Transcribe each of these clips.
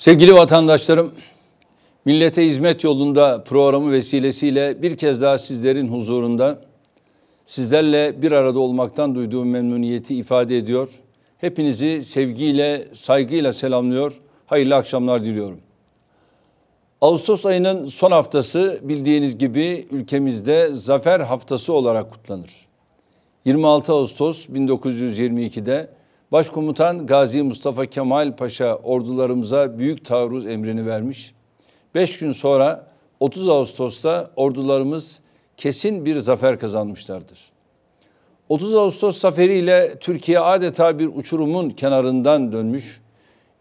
Sevgili vatandaşlarım, Millete Hizmet Yolunda programı vesilesiyle bir kez daha sizlerin huzurunda sizlerle bir arada olmaktan duyduğum memnuniyeti ifade ediyor. Hepinizi sevgiyle, saygıyla selamlıyor. Hayırlı akşamlar diliyorum. Ağustos ayının son haftası bildiğiniz gibi ülkemizde Zafer Haftası olarak kutlanır. 26 Ağustos 1922'de Başkomutan Gazi Mustafa Kemal Paşa ordularımıza büyük taarruz emrini vermiş. Beş gün sonra 30 Ağustos'ta ordularımız kesin bir zafer kazanmışlardır. 30 Ağustos zaferiyle Türkiye adeta bir uçurumun kenarından dönmüş,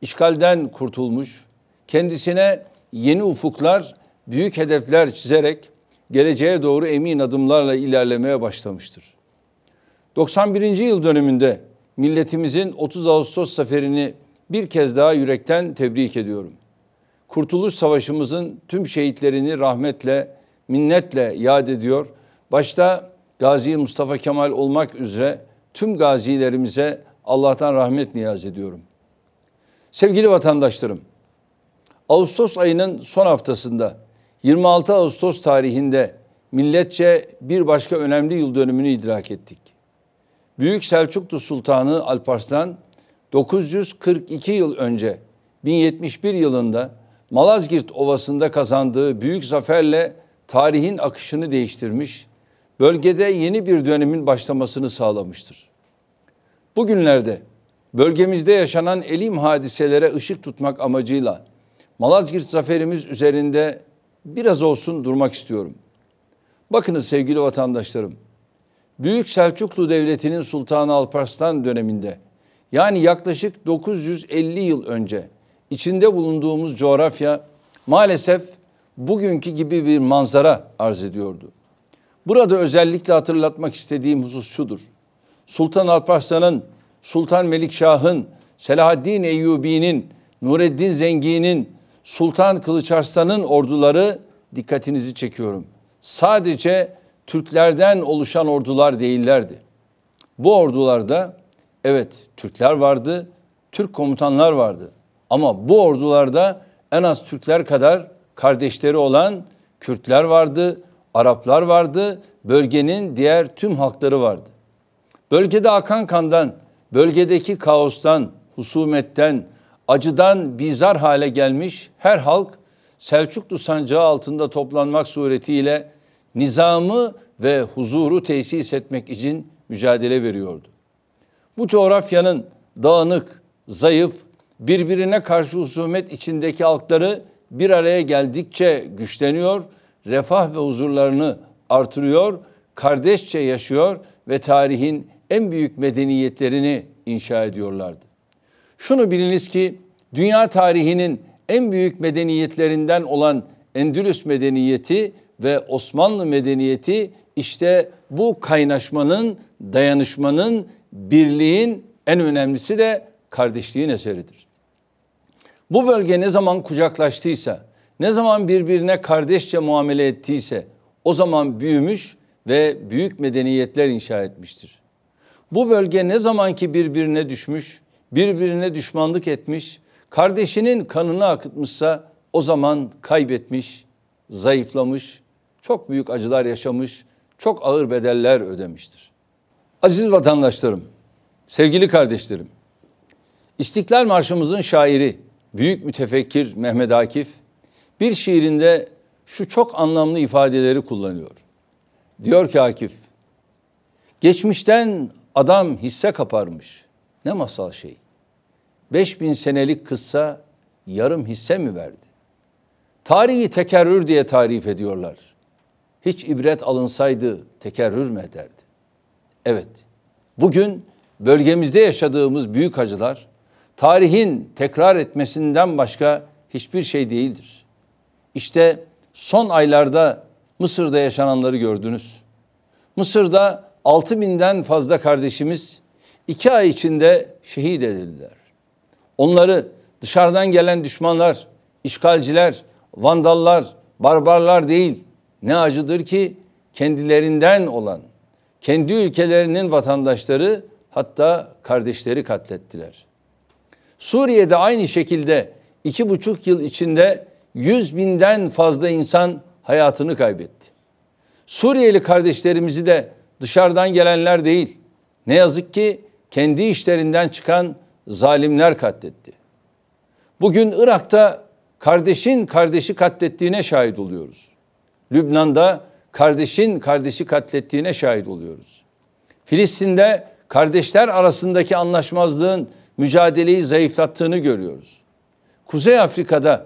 işgalden kurtulmuş, kendisine yeni ufuklar, büyük hedefler çizerek geleceğe doğru emin adımlarla ilerlemeye başlamıştır. 91. yıl dönümünde milletimizin 30 Ağustos zaferini bir kez daha yürekten tebrik ediyorum. Kurtuluş Savaşımızın tüm şehitlerini rahmetle, minnetle yad ediyor. Başta Gazi Mustafa Kemal olmak üzere tüm gazilerimize Allah'tan rahmet niyaz ediyorum. Sevgili vatandaşlarım, Ağustos ayının son haftasında 26 Ağustos tarihinde milletçe bir başka önemli yıl dönümünü idrak ettik. Büyük Selçuklu Sultanı Alparslan 942 yıl önce 1071 yılında Malazgirt Ovası'nda kazandığı büyük zaferle tarihin akışını değiştirmiş, bölgede yeni bir dönemin başlamasını sağlamıştır. Bugünlerde bölgemizde yaşanan elim hadiselere ışık tutmak amacıyla Malazgirt zaferimiz üzerinde biraz olsun durmak istiyorum. Bakınız sevgili vatandaşlarım, Büyük Selçuklu Devleti'nin Sultanı Alparslan döneminde yani yaklaşık 950 yıl önce içinde bulunduğumuz coğrafya maalesef bugünkü gibi bir manzara arz ediyordu. Burada özellikle hatırlatmak istediğim husus şudur. Sultan Alparslan'ın, Sultan Melikşah'ın, Selahaddin Eyyubi'nin, Nureddin Zengi'nin, Sultan Kılıçarslan'ın orduları dikkatinizi çekiyorum. Sadece Türklerden oluşan ordular değillerdi. Bu ordularda evet Türkler vardı, Türk komutanlar vardı. Ama bu ordularda en az Türkler kadar kardeşleri olan Kürtler vardı, Araplar vardı, bölgenin diğer tüm halkları vardı. Bölgede akan kandan, bölgedeki kaostan, husumetten, acıdan bizar hale gelmiş her halk Selçuklu sancağı altında toplanmak suretiyle nizamı ve huzuru tesis etmek için mücadele veriyordu. Bu coğrafyanın dağınık, zayıf, birbirine karşı husumet içindeki halkları bir araya geldikçe güçleniyor, refah ve huzurlarını artırıyor, kardeşçe yaşıyor ve tarihin en büyük medeniyetlerini inşa ediyorlardı. Şunu biliniz ki dünya tarihinin en büyük medeniyetlerinden olan Endülüs medeniyeti ve Osmanlı medeniyeti işte bu kaynaşmanın, dayanışmanın, birliğin en önemlisi de kardeşliğin eseridir. Bu bölge ne zaman kucaklaştıysa, ne zaman birbirine kardeşçe muamele ettiyse o zaman büyümüş ve büyük medeniyetler inşa etmiştir. Bu bölge ne zaman ki birbirine düşmüş, birbirine düşmanlık etmiş, kardeşinin kanını akıtmışsa o zaman kaybetmiş, zayıflamış çok büyük acılar yaşamış, çok ağır bedeller ödemiştir. Aziz vatandaşlarım, sevgili kardeşlerim, İstiklal Marşımızın şairi, büyük mütefekkir Mehmet Akif, bir şiirinde şu çok anlamlı ifadeleri kullanıyor. Diyor ki Akif, geçmişten adam hisse kaparmış. Ne masal şey. Beş bin senelik kıssa yarım hisse mi verdi? Tarihi tekerrür diye tarif ediyorlar hiç ibret alınsaydı tekerrür mü ederdi? Evet, bugün bölgemizde yaşadığımız büyük acılar tarihin tekrar etmesinden başka hiçbir şey değildir. İşte son aylarda Mısır'da yaşananları gördünüz. Mısır'da 6 binden fazla kardeşimiz iki ay içinde şehit edildiler. Onları dışarıdan gelen düşmanlar, işgalciler, vandallar, barbarlar değil, ne acıdır ki kendilerinden olan, kendi ülkelerinin vatandaşları hatta kardeşleri katlettiler. Suriye'de aynı şekilde iki buçuk yıl içinde yüz binden fazla insan hayatını kaybetti. Suriyeli kardeşlerimizi de dışarıdan gelenler değil, ne yazık ki kendi işlerinden çıkan zalimler katletti. Bugün Irak'ta kardeşin kardeşi katlettiğine şahit oluyoruz. Lübnan'da kardeşin kardeşi katlettiğine şahit oluyoruz. Filistin'de kardeşler arasındaki anlaşmazlığın mücadeleyi zayıflattığını görüyoruz. Kuzey Afrika'da,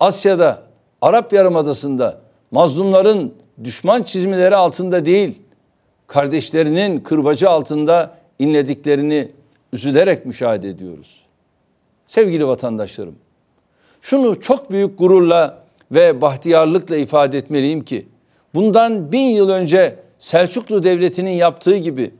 Asya'da, Arap Yarımadası'nda mazlumların düşman çizmeleri altında değil, kardeşlerinin kırbacı altında inlediklerini üzülerek müşahede ediyoruz. Sevgili vatandaşlarım, şunu çok büyük gururla ve bahtiyarlıkla ifade etmeliyim ki bundan bin yıl önce Selçuklu Devleti'nin yaptığı gibi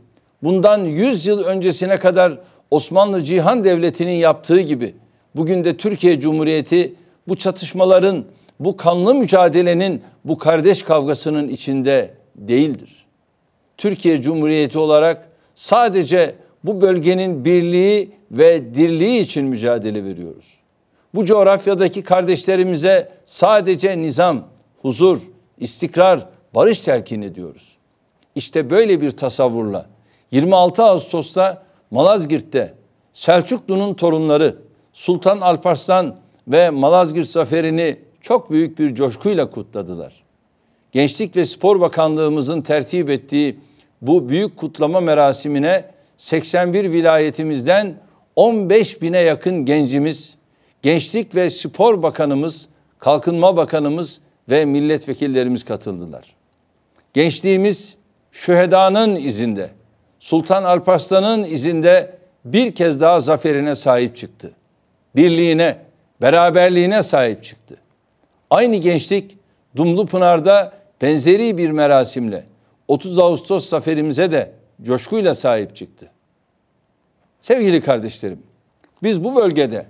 bundan yüz yıl öncesine kadar Osmanlı Cihan Devleti'nin yaptığı gibi bugün de Türkiye Cumhuriyeti bu çatışmaların, bu kanlı mücadelenin, bu kardeş kavgasının içinde değildir. Türkiye Cumhuriyeti olarak sadece bu bölgenin birliği ve dirliği için mücadele veriyoruz. Bu coğrafyadaki kardeşlerimize sadece nizam, huzur, istikrar, barış telkin ediyoruz. İşte böyle bir tasavvurla 26 Ağustos'ta Malazgirt'te Selçuklu'nun torunları Sultan Alparslan ve Malazgirt zaferini çok büyük bir coşkuyla kutladılar. Gençlik ve Spor Bakanlığımızın tertip ettiği bu büyük kutlama merasimine 81 vilayetimizden 15 bine yakın gencimiz, Gençlik ve Spor Bakanımız, Kalkınma Bakanımız ve milletvekillerimiz katıldılar. Gençliğimiz şühedanın izinde, Sultan Alparslan'ın izinde bir kez daha zaferine sahip çıktı. Birliğine, beraberliğine sahip çıktı. Aynı gençlik Dumlu Pınar'da benzeri bir merasimle 30 Ağustos zaferimize de coşkuyla sahip çıktı. Sevgili kardeşlerim, biz bu bölgede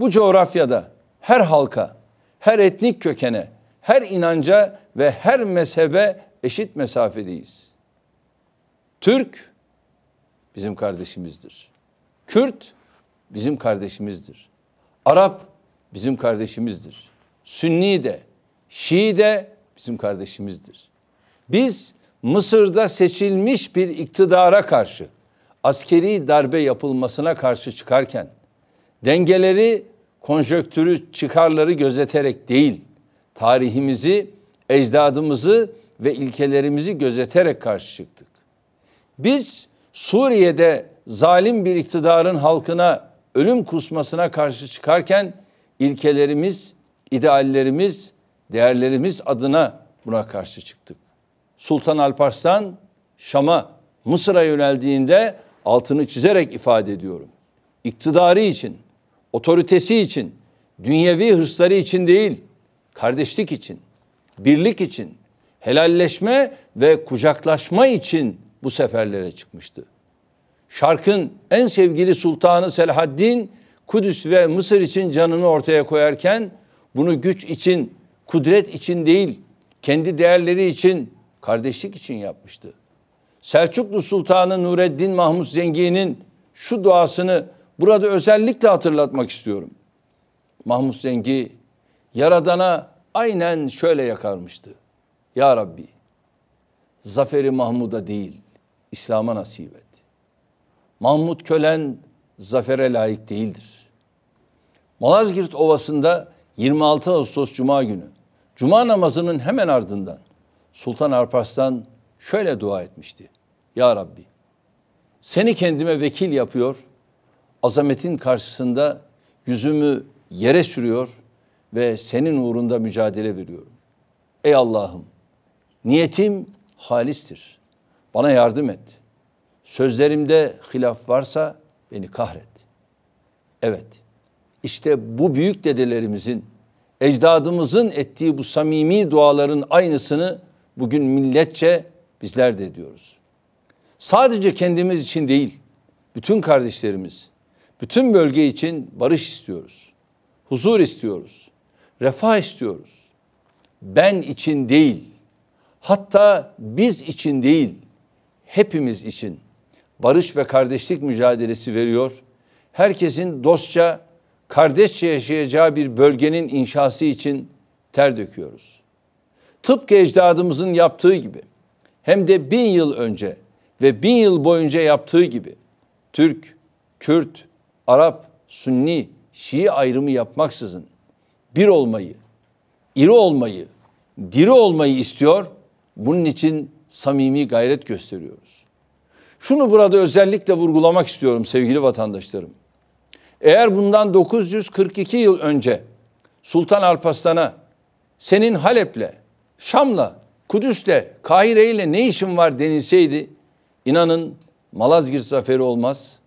bu coğrafyada her halka, her etnik kökene, her inanca ve her mezhebe eşit mesafedeyiz. Türk bizim kardeşimizdir. Kürt bizim kardeşimizdir. Arap bizim kardeşimizdir. Sünni de, Şii de bizim kardeşimizdir. Biz Mısır'da seçilmiş bir iktidara karşı askeri darbe yapılmasına karşı çıkarken Dengeleri, konjöktürü, çıkarları gözeterek değil, tarihimizi, ecdadımızı ve ilkelerimizi gözeterek karşı çıktık. Biz Suriye'de zalim bir iktidarın halkına ölüm kusmasına karşı çıkarken ilkelerimiz, ideallerimiz, değerlerimiz adına buna karşı çıktık. Sultan Alparslan Şam'a, Mısır'a yöneldiğinde altını çizerek ifade ediyorum. İktidarı için, otoritesi için, dünyevi hırsları için değil, kardeşlik için, birlik için, helalleşme ve kucaklaşma için bu seferlere çıkmıştı. Şarkın en sevgili sultanı Selahaddin, Kudüs ve Mısır için canını ortaya koyarken, bunu güç için, kudret için değil, kendi değerleri için, kardeşlik için yapmıştı. Selçuklu Sultanı Nureddin Mahmut Zengi'nin şu duasını burada özellikle hatırlatmak istiyorum. Mahmut Zengi Yaradan'a aynen şöyle yakarmıştı. Ya Rabbi zaferi Mahmud'a değil İslam'a nasip et. Mahmud kölen zafere layık değildir. Malazgirt Ovası'nda 26 Ağustos Cuma günü Cuma namazının hemen ardından Sultan Arparslan şöyle dua etmişti. Ya Rabbi seni kendime vekil yapıyor, azametin karşısında yüzümü yere sürüyor ve senin uğrunda mücadele veriyorum. Ey Allah'ım niyetim halistir. Bana yardım et. Sözlerimde hilaf varsa beni kahret. Evet işte bu büyük dedelerimizin ecdadımızın ettiği bu samimi duaların aynısını bugün milletçe bizler de ediyoruz. Sadece kendimiz için değil, bütün kardeşlerimiz, bütün bölge için barış istiyoruz. Huzur istiyoruz. Refah istiyoruz. Ben için değil, hatta biz için değil, hepimiz için barış ve kardeşlik mücadelesi veriyor. Herkesin dostça, kardeşçe yaşayacağı bir bölgenin inşası için ter döküyoruz. Tıpkı ecdadımızın yaptığı gibi hem de bin yıl önce ve bin yıl boyunca yaptığı gibi Türk, Kürt, Arap, Sünni, Şii ayrımı yapmaksızın bir olmayı, iri olmayı, diri olmayı istiyor. Bunun için samimi gayret gösteriyoruz. Şunu burada özellikle vurgulamak istiyorum sevgili vatandaşlarım. Eğer bundan 942 yıl önce Sultan Alparslan'a senin Halep'le, Şam'la, Kudüs'le, Kahire'yle ne işin var denilseydi inanın Malazgirt zaferi olmaz,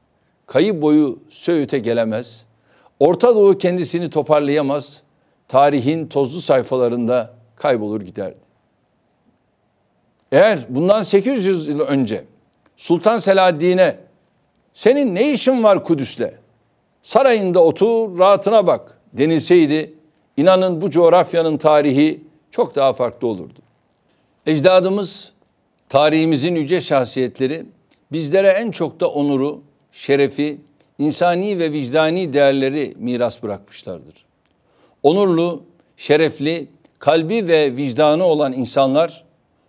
kayı boyu Söğüt'e gelemez. Orta Doğu kendisini toparlayamaz. Tarihin tozlu sayfalarında kaybolur giderdi. Eğer bundan 800 yıl önce Sultan Selahaddin'e senin ne işin var Kudüs'le? Sarayında otur, rahatına bak denilseydi inanın bu coğrafyanın tarihi çok daha farklı olurdu. Ecdadımız, tarihimizin yüce şahsiyetleri bizlere en çok da onuru, şerefi, insani ve vicdani değerleri miras bırakmışlardır. Onurlu, şerefli, kalbi ve vicdanı olan insanlar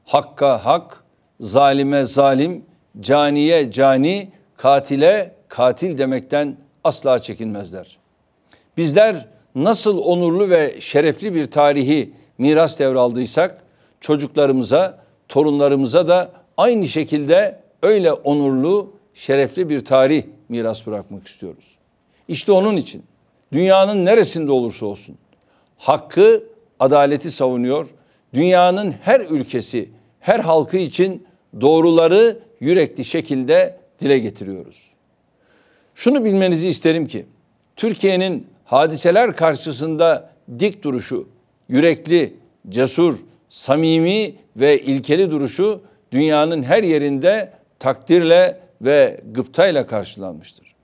hakka hak, zalime zalim, caniye cani, katile katil demekten asla çekinmezler. Bizler nasıl onurlu ve şerefli bir tarihi miras devraldıysak çocuklarımıza, torunlarımıza da aynı şekilde öyle onurlu, şerefli bir tarih miras bırakmak istiyoruz. İşte onun için dünyanın neresinde olursa olsun hakkı, adaleti savunuyor. Dünyanın her ülkesi, her halkı için doğruları yürekli şekilde dile getiriyoruz. Şunu bilmenizi isterim ki Türkiye'nin hadiseler karşısında dik duruşu, yürekli, cesur, samimi ve ilkeli duruşu dünyanın her yerinde takdirle ve gıptayla karşılanmıştır.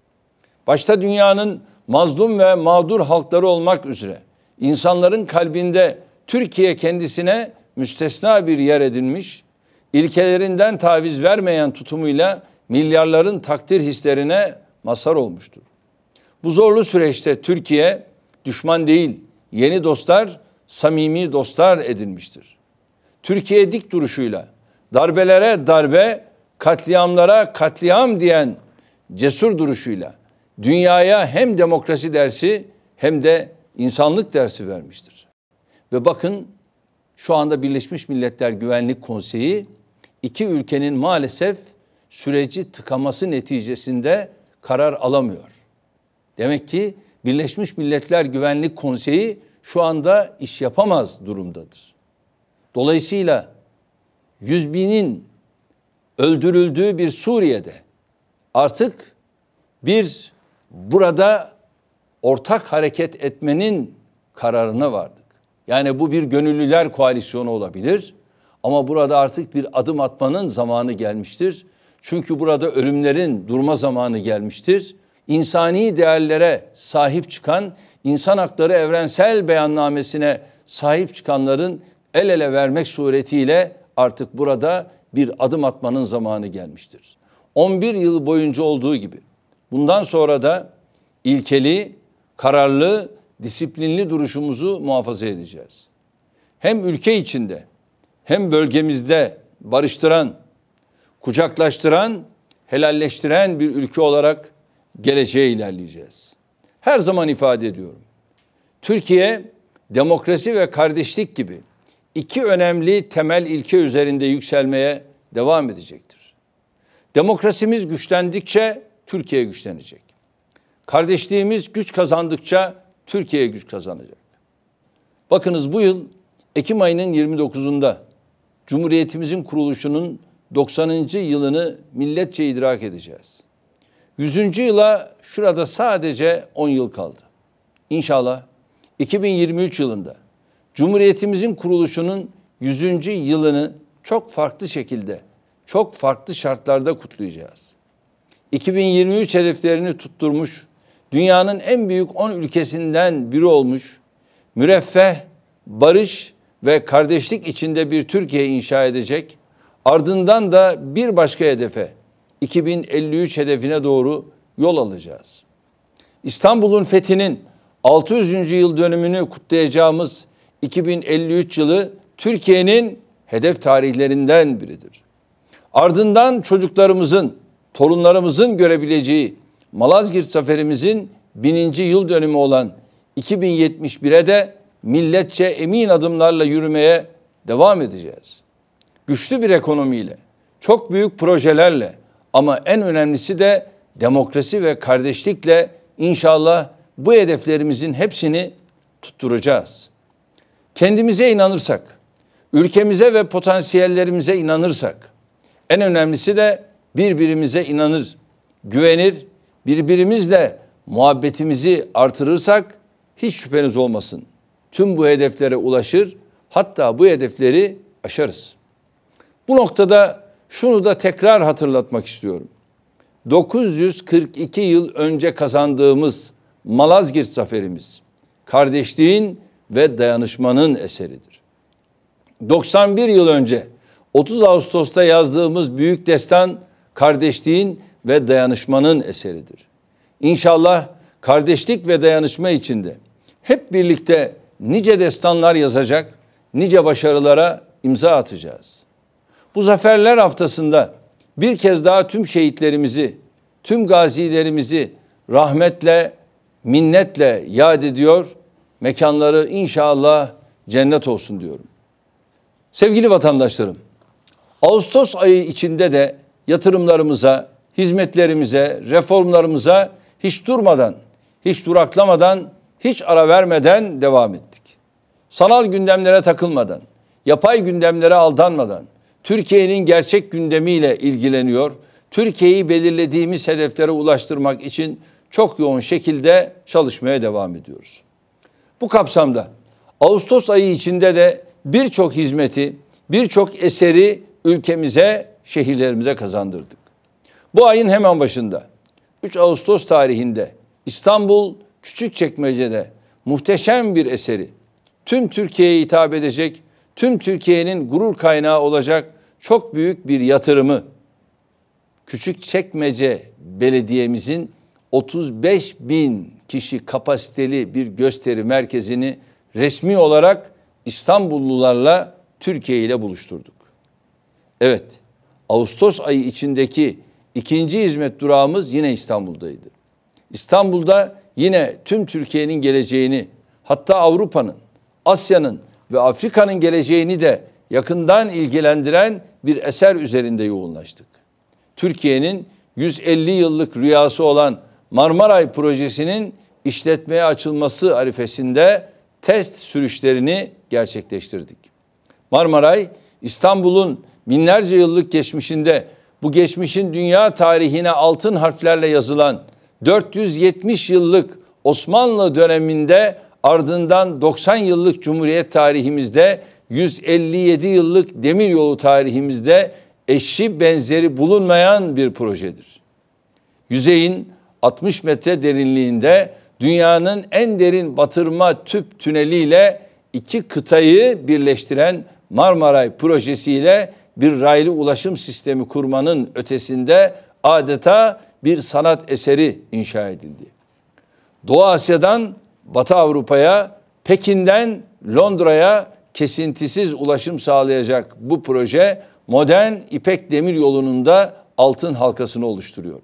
Başta dünyanın mazlum ve mağdur halkları olmak üzere insanların kalbinde Türkiye kendisine müstesna bir yer edinmiş, ilkelerinden taviz vermeyen tutumuyla milyarların takdir hislerine masar olmuştur. Bu zorlu süreçte Türkiye düşman değil, yeni dostlar, samimi dostlar edinmiştir. Türkiye dik duruşuyla darbelere darbe, katliamlara katliam diyen cesur duruşuyla dünyaya hem demokrasi dersi hem de insanlık dersi vermiştir. Ve bakın şu anda Birleşmiş Milletler Güvenlik Konseyi iki ülkenin maalesef süreci tıkaması neticesinde karar alamıyor. Demek ki Birleşmiş Milletler Güvenlik Konseyi şu anda iş yapamaz durumdadır. Dolayısıyla yüz binin öldürüldüğü bir Suriye'de artık bir burada ortak hareket etmenin kararına vardık. Yani bu bir gönüllüler koalisyonu olabilir ama burada artık bir adım atmanın zamanı gelmiştir. Çünkü burada ölümlerin durma zamanı gelmiştir. İnsani değerlere sahip çıkan, insan hakları evrensel beyannamesine sahip çıkanların el ele vermek suretiyle artık burada bir adım atmanın zamanı gelmiştir. 11 yıl boyunca olduğu gibi bundan sonra da ilkeli, kararlı, disiplinli duruşumuzu muhafaza edeceğiz. Hem ülke içinde hem bölgemizde barıştıran, kucaklaştıran, helalleştiren bir ülke olarak geleceğe ilerleyeceğiz. Her zaman ifade ediyorum. Türkiye demokrasi ve kardeşlik gibi iki önemli temel ilke üzerinde yükselmeye devam edecektir. Demokrasimiz güçlendikçe Türkiye güçlenecek. Kardeşliğimiz güç kazandıkça Türkiye güç kazanacak. Bakınız bu yıl Ekim ayının 29'unda Cumhuriyetimizin kuruluşunun 90. yılını milletçe idrak edeceğiz. 100. yıla şurada sadece 10 yıl kaldı. İnşallah 2023 yılında Cumhuriyetimizin kuruluşunun 100. yılını çok farklı şekilde, çok farklı şartlarda kutlayacağız. 2023 hedeflerini tutturmuş, dünyanın en büyük 10 ülkesinden biri olmuş, müreffeh, barış ve kardeşlik içinde bir Türkiye inşa edecek, ardından da bir başka hedefe, 2053 hedefine doğru yol alacağız. İstanbul'un fethinin 600. yıl dönümünü kutlayacağımız 2053 yılı Türkiye'nin hedef tarihlerinden biridir. Ardından çocuklarımızın, torunlarımızın görebileceği Malazgirt Zaferimizin bininci yıl dönümü olan 2071'e de milletçe emin adımlarla yürümeye devam edeceğiz. Güçlü bir ekonomiyle, çok büyük projelerle ama en önemlisi de demokrasi ve kardeşlikle inşallah bu hedeflerimizin hepsini tutturacağız.'' Kendimize inanırsak, ülkemize ve potansiyellerimize inanırsak, en önemlisi de birbirimize inanır, güvenir, birbirimizle muhabbetimizi artırırsak hiç şüpheniz olmasın. Tüm bu hedeflere ulaşır, hatta bu hedefleri aşarız. Bu noktada şunu da tekrar hatırlatmak istiyorum. 942 yıl önce kazandığımız Malazgirt zaferimiz, kardeşliğin ve dayanışmanın eseridir. 91 yıl önce 30 Ağustos'ta yazdığımız büyük destan kardeşliğin ve dayanışmanın eseridir. İnşallah kardeşlik ve dayanışma içinde hep birlikte nice destanlar yazacak, nice başarılara imza atacağız. Bu zaferler haftasında bir kez daha tüm şehitlerimizi, tüm gazilerimizi rahmetle, minnetle yad ediyor mekanları inşallah cennet olsun diyorum. Sevgili vatandaşlarım, Ağustos ayı içinde de yatırımlarımıza, hizmetlerimize, reformlarımıza hiç durmadan, hiç duraklamadan, hiç ara vermeden devam ettik. Sanal gündemlere takılmadan, yapay gündemlere aldanmadan Türkiye'nin gerçek gündemiyle ilgileniyor. Türkiye'yi belirlediğimiz hedeflere ulaştırmak için çok yoğun şekilde çalışmaya devam ediyoruz. Bu kapsamda Ağustos ayı içinde de birçok hizmeti, birçok eseri ülkemize, şehirlerimize kazandırdık. Bu ayın hemen başında 3 Ağustos tarihinde İstanbul Küçükçekmece'de muhteşem bir eseri tüm Türkiye'ye hitap edecek, tüm Türkiye'nin gurur kaynağı olacak çok büyük bir yatırımı Küçükçekmece Belediye'mizin 35 bin kişi kapasiteli bir gösteri merkezini resmi olarak İstanbullularla Türkiye ile buluşturduk. Evet, Ağustos ayı içindeki ikinci hizmet durağımız yine İstanbul'daydı. İstanbul'da yine tüm Türkiye'nin geleceğini, hatta Avrupa'nın, Asya'nın ve Afrika'nın geleceğini de yakından ilgilendiren bir eser üzerinde yoğunlaştık. Türkiye'nin 150 yıllık rüyası olan Marmaray projesinin işletmeye açılması arifesinde test sürüşlerini gerçekleştirdik. Marmaray, İstanbul'un binlerce yıllık geçmişinde bu geçmişin dünya tarihine altın harflerle yazılan 470 yıllık Osmanlı döneminde ardından 90 yıllık Cumhuriyet tarihimizde 157 yıllık Demir Yolu tarihimizde eşi benzeri bulunmayan bir projedir. Yüzeyin 60 metre derinliğinde dünyanın en derin batırma tüp tüneliyle iki kıtayı birleştiren Marmaray projesiyle bir raylı ulaşım sistemi kurmanın ötesinde adeta bir sanat eseri inşa edildi. Doğu Asya'dan Batı Avrupa'ya, Pekin'den Londra'ya kesintisiz ulaşım sağlayacak bu proje modern İpek Demir Yolu'nun da altın halkasını oluşturuyor.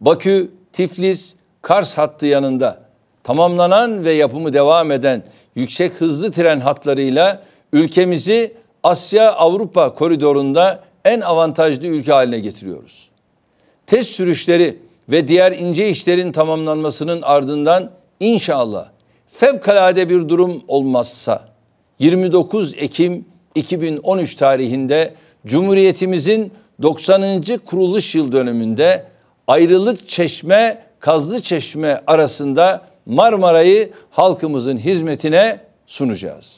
Bakü, Tiflis, Kars hattı yanında tamamlanan ve yapımı devam eden yüksek hızlı tren hatlarıyla ülkemizi Asya-Avrupa koridorunda en avantajlı ülke haline getiriyoruz. Test sürüşleri ve diğer ince işlerin tamamlanmasının ardından inşallah fevkalade bir durum olmazsa 29 Ekim 2013 tarihinde Cumhuriyetimizin 90. kuruluş yıl dönümünde ayrılık çeşme Kazlı Çeşme arasında Marmara'yı halkımızın hizmetine sunacağız.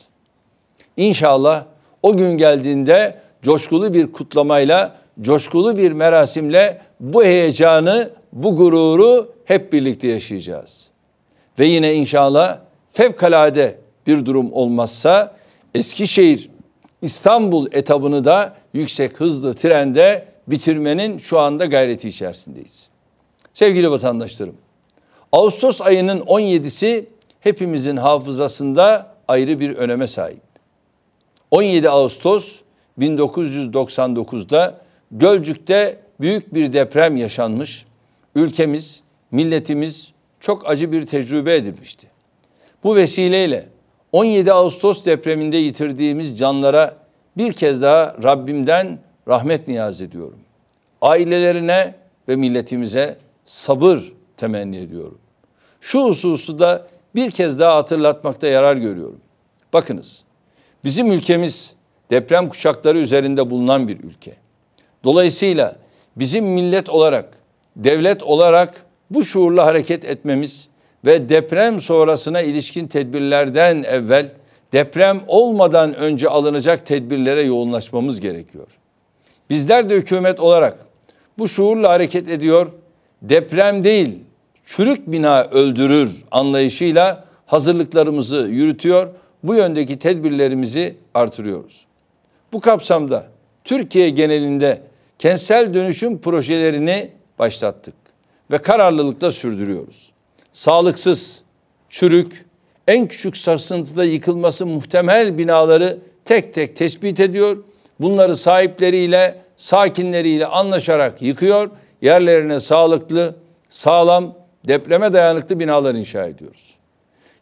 İnşallah o gün geldiğinde coşkulu bir kutlamayla, coşkulu bir merasimle bu heyecanı, bu gururu hep birlikte yaşayacağız. Ve yine inşallah fevkalade bir durum olmazsa Eskişehir İstanbul etabını da yüksek hızlı trende bitirmenin şu anda gayreti içerisindeyiz. Sevgili vatandaşlarım, Ağustos ayının 17'si hepimizin hafızasında ayrı bir öneme sahip. 17 Ağustos 1999'da Gölcük'te büyük bir deprem yaşanmış. Ülkemiz, milletimiz çok acı bir tecrübe edilmişti. Bu vesileyle 17 Ağustos depreminde yitirdiğimiz canlara bir kez daha Rabbimden rahmet niyaz ediyorum. Ailelerine ve milletimize sabır temenni ediyorum. Şu hususu da bir kez daha hatırlatmakta yarar görüyorum. Bakınız, bizim ülkemiz deprem kuşakları üzerinde bulunan bir ülke. Dolayısıyla bizim millet olarak, devlet olarak bu şuurla hareket etmemiz ve deprem sonrasına ilişkin tedbirlerden evvel deprem olmadan önce alınacak tedbirlere yoğunlaşmamız gerekiyor. Bizler de hükümet olarak bu şuurla hareket ediyor deprem değil çürük bina öldürür anlayışıyla hazırlıklarımızı yürütüyor. Bu yöndeki tedbirlerimizi artırıyoruz. Bu kapsamda Türkiye genelinde kentsel dönüşüm projelerini başlattık ve kararlılıkla sürdürüyoruz. Sağlıksız, çürük, en küçük sarsıntıda yıkılması muhtemel binaları tek tek tespit ediyor. Bunları sahipleriyle, sakinleriyle anlaşarak yıkıyor yerlerine sağlıklı, sağlam, depreme dayanıklı binalar inşa ediyoruz.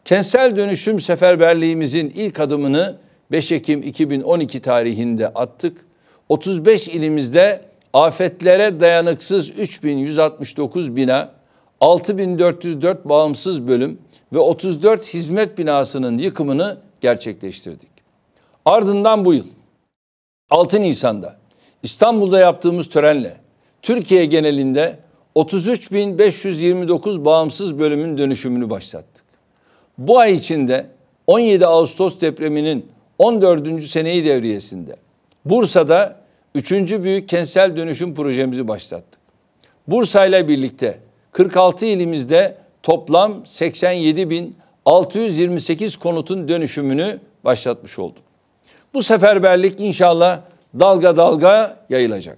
Kentsel dönüşüm seferberliğimizin ilk adımını 5 Ekim 2012 tarihinde attık. 35 ilimizde afetlere dayanıksız 3169 bina, 6404 bağımsız bölüm ve 34 hizmet binasının yıkımını gerçekleştirdik. Ardından bu yıl 6 Nisan'da İstanbul'da yaptığımız törenle Türkiye genelinde 33.529 bağımsız bölümün dönüşümünü başlattık. Bu ay içinde 17 Ağustos depreminin 14. seneyi devriyesinde Bursa'da 3. büyük kentsel dönüşüm projemizi başlattık. Bursa ile birlikte 46 ilimizde toplam 87.628 konutun dönüşümünü başlatmış olduk. Bu seferberlik inşallah dalga dalga yayılacak.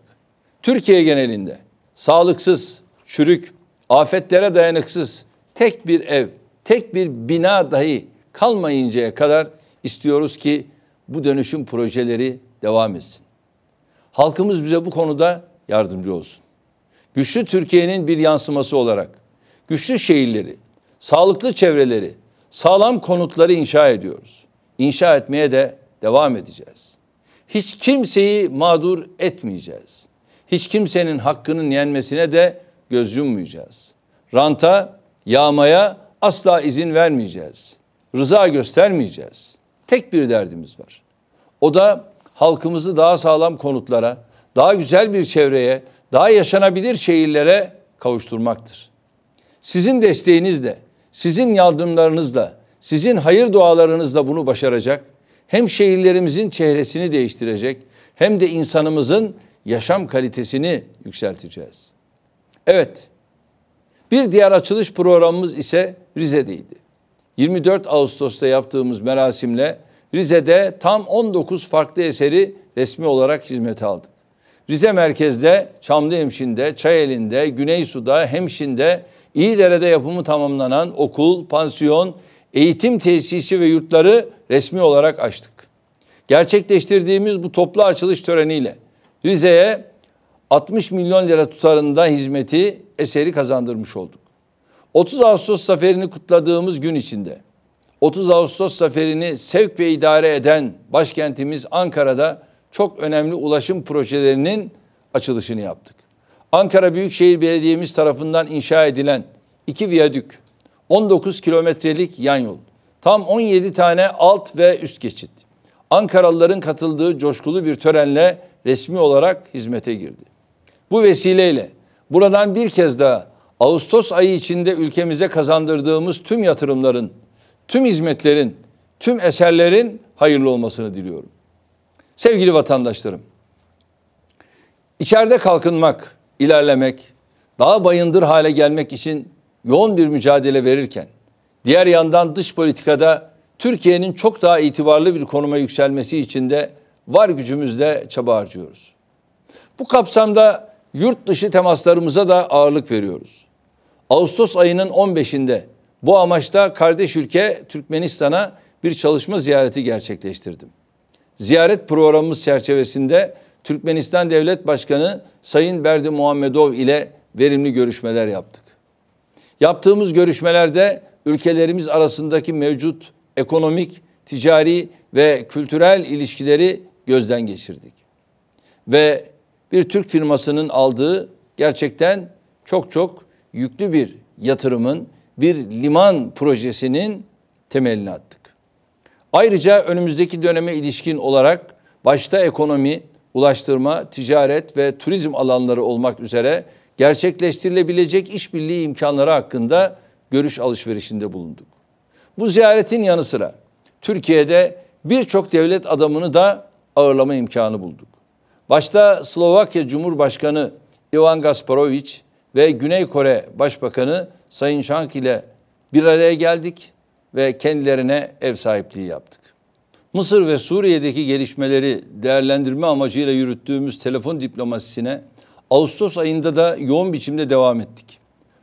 Türkiye genelinde sağlıksız, çürük, afetlere dayanıksız tek bir ev, tek bir bina dahi kalmayıncaya kadar istiyoruz ki bu dönüşüm projeleri devam etsin. Halkımız bize bu konuda yardımcı olsun. Güçlü Türkiye'nin bir yansıması olarak güçlü şehirleri, sağlıklı çevreleri, sağlam konutları inşa ediyoruz. İnşa etmeye de devam edeceğiz. Hiç kimseyi mağdur etmeyeceğiz hiç kimsenin hakkının yenmesine de göz yummayacağız. Ranta, yağmaya asla izin vermeyeceğiz. Rıza göstermeyeceğiz. Tek bir derdimiz var. O da halkımızı daha sağlam konutlara, daha güzel bir çevreye, daha yaşanabilir şehirlere kavuşturmaktır. Sizin desteğinizle, sizin yardımlarınızla, sizin hayır dualarınızla bunu başaracak, hem şehirlerimizin çehresini değiştirecek, hem de insanımızın yaşam kalitesini yükselteceğiz. Evet, bir diğer açılış programımız ise Rize'deydi. 24 Ağustos'ta yaptığımız merasimle Rize'de tam 19 farklı eseri resmi olarak hizmete aldık. Rize merkezde, Çamlıhemşin'de, Çayeli'nde, Güneysu'da, Hemşin'de, İyidere'de yapımı tamamlanan okul, pansiyon, eğitim tesisi ve yurtları resmi olarak açtık. Gerçekleştirdiğimiz bu toplu açılış töreniyle Rize'ye 60 milyon lira tutarında hizmeti eseri kazandırmış olduk. 30 Ağustos zaferini kutladığımız gün içinde 30 Ağustos zaferini sevk ve idare eden başkentimiz Ankara'da çok önemli ulaşım projelerinin açılışını yaptık. Ankara Büyükşehir Belediye'miz tarafından inşa edilen iki viyadük, 19 kilometrelik yan yol, tam 17 tane alt ve üst geçit. Ankaralıların katıldığı coşkulu bir törenle resmi olarak hizmete girdi. Bu vesileyle buradan bir kez daha Ağustos ayı içinde ülkemize kazandırdığımız tüm yatırımların, tüm hizmetlerin, tüm eserlerin hayırlı olmasını diliyorum. Sevgili vatandaşlarım, içeride kalkınmak, ilerlemek, daha bayındır hale gelmek için yoğun bir mücadele verirken, diğer yandan dış politikada Türkiye'nin çok daha itibarlı bir konuma yükselmesi için de var gücümüzle çaba harcıyoruz. Bu kapsamda yurt dışı temaslarımıza da ağırlık veriyoruz. Ağustos ayının 15'inde bu amaçla kardeş ülke Türkmenistan'a bir çalışma ziyareti gerçekleştirdim. Ziyaret programımız çerçevesinde Türkmenistan Devlet Başkanı Sayın Berdi Muhammedov ile verimli görüşmeler yaptık. Yaptığımız görüşmelerde ülkelerimiz arasındaki mevcut ekonomik, ticari ve kültürel ilişkileri gözden geçirdik. Ve bir Türk firmasının aldığı gerçekten çok çok yüklü bir yatırımın, bir liman projesinin temelini attık. Ayrıca önümüzdeki döneme ilişkin olarak başta ekonomi, ulaştırma, ticaret ve turizm alanları olmak üzere gerçekleştirilebilecek işbirliği imkanları hakkında görüş alışverişinde bulunduk. Bu ziyaretin yanı sıra Türkiye'de birçok devlet adamını da ağırlama imkanı bulduk. Başta Slovakya Cumhurbaşkanı Ivan Gasparoviç ve Güney Kore Başbakanı Sayın Şank ile bir araya geldik ve kendilerine ev sahipliği yaptık. Mısır ve Suriye'deki gelişmeleri değerlendirme amacıyla yürüttüğümüz telefon diplomasisine Ağustos ayında da yoğun biçimde devam ettik.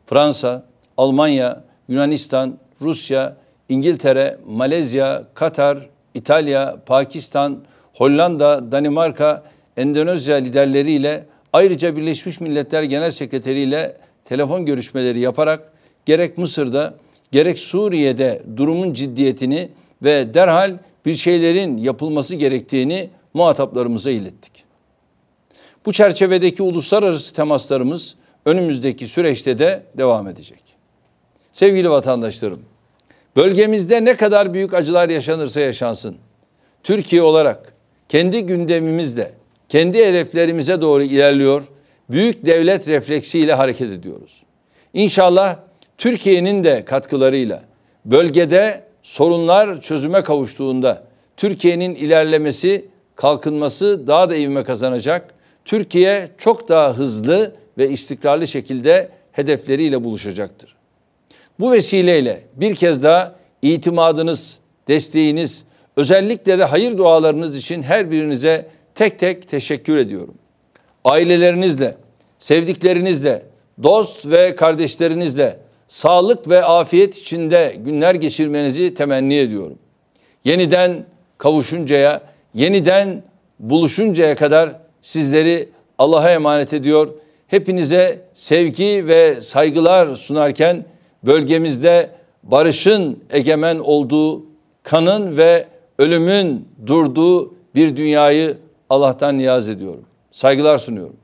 Fransa, Almanya, Yunanistan, Rusya, İngiltere, Malezya, Katar, İtalya, Pakistan, Hollanda, Danimarka, Endonezya liderleriyle ayrıca Birleşmiş Milletler Genel Sekreteri ile telefon görüşmeleri yaparak gerek Mısır'da gerek Suriye'de durumun ciddiyetini ve derhal bir şeylerin yapılması gerektiğini muhataplarımıza ilettik. Bu çerçevedeki uluslararası temaslarımız önümüzdeki süreçte de devam edecek. Sevgili vatandaşlarım, bölgemizde ne kadar büyük acılar yaşanırsa yaşansın, Türkiye olarak kendi gündemimizle, kendi hedeflerimize doğru ilerliyor, büyük devlet refleksiyle hareket ediyoruz. İnşallah Türkiye'nin de katkılarıyla bölgede sorunlar çözüme kavuştuğunda Türkiye'nin ilerlemesi, kalkınması daha da ivme kazanacak. Türkiye çok daha hızlı ve istikrarlı şekilde hedefleriyle buluşacaktır. Bu vesileyle bir kez daha itimadınız, desteğiniz Özellikle de hayır dualarınız için her birinize tek tek teşekkür ediyorum. Ailelerinizle, sevdiklerinizle, dost ve kardeşlerinizle sağlık ve afiyet içinde günler geçirmenizi temenni ediyorum. Yeniden kavuşuncaya, yeniden buluşuncaya kadar sizleri Allah'a emanet ediyor. Hepinize sevgi ve saygılar sunarken bölgemizde barışın egemen olduğu, kanın ve ölümün durduğu bir dünyayı Allah'tan niyaz ediyorum. Saygılar sunuyorum.